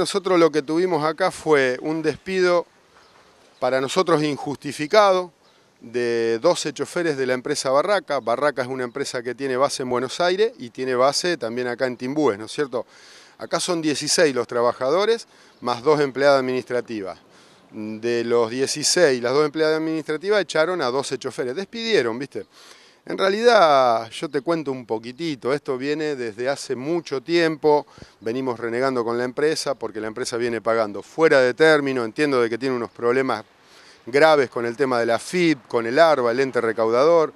Nosotros lo que tuvimos acá fue un despido para nosotros injustificado de 12 choferes de la empresa Barraca. Barraca es una empresa que tiene base en Buenos Aires y tiene base también acá en Timbúes, ¿no es cierto? Acá son 16 los trabajadores más dos empleadas administrativas. De los 16, las dos empleadas administrativas echaron a 12 choferes, despidieron, ¿viste? En realidad, yo te cuento un poquitito, esto viene desde hace mucho tiempo, venimos renegando con la empresa porque la empresa viene pagando fuera de término, entiendo de que tiene unos problemas graves con el tema de la FIP, con el ARBA, el ente recaudador,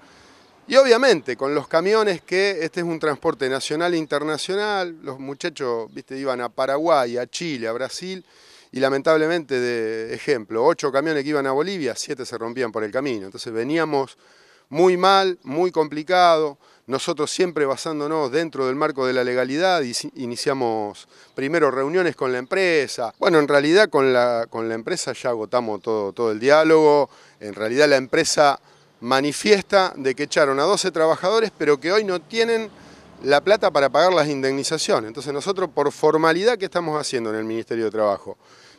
y obviamente con los camiones que este es un transporte nacional e internacional, los muchachos ¿viste? iban a Paraguay, a Chile, a Brasil, y lamentablemente, de ejemplo, ocho camiones que iban a Bolivia, siete se rompían por el camino, entonces veníamos muy mal, muy complicado. Nosotros siempre basándonos dentro del marco de la legalidad, iniciamos primero reuniones con la empresa. Bueno, en realidad con la, con la empresa ya agotamos todo, todo el diálogo. En realidad la empresa manifiesta de que echaron a 12 trabajadores, pero que hoy no tienen la plata para pagar las indemnizaciones. Entonces nosotros, por formalidad, ¿qué estamos haciendo en el Ministerio de Trabajo?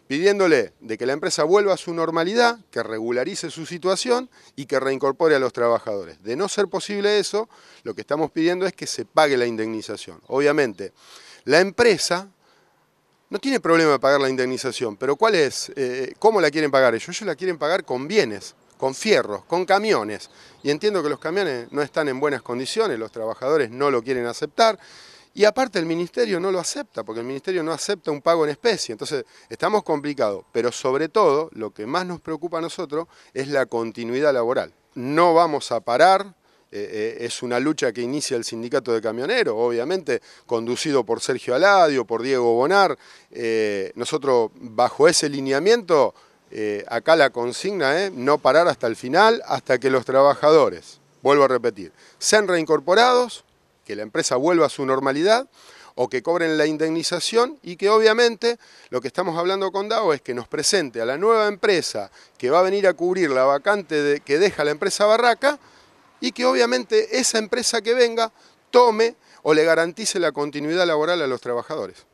pidiéndole de que la empresa vuelva a su normalidad, que regularice su situación y que reincorpore a los trabajadores. De no ser posible eso, lo que estamos pidiendo es que se pague la indemnización. Obviamente, la empresa no tiene problema de pagar la indemnización, pero ¿cuál es? Eh, ¿Cómo la quieren pagar ellos? Ellos la quieren pagar con bienes, con fierros, con camiones. Y entiendo que los camiones no están en buenas condiciones, los trabajadores no lo quieren aceptar. Y aparte el ministerio no lo acepta, porque el ministerio no acepta un pago en especie. Entonces estamos complicados, pero sobre todo lo que más nos preocupa a nosotros es la continuidad laboral. No vamos a parar, eh, eh, es una lucha que inicia el sindicato de camioneros, obviamente, conducido por Sergio Aladio, por Diego Bonar. Eh, nosotros bajo ese lineamiento, acá la consigna es no parar hasta el final, hasta que los trabajadores, vuelvo a repetir, sean reincorporados que la empresa vuelva a su normalidad o que cobren la indemnización y que obviamente lo que estamos hablando con DAO es que nos presente a la nueva empresa que va a venir a cubrir la vacante que deja la empresa Barraca y que obviamente esa empresa que venga tome o le garantice la continuidad laboral a los trabajadores.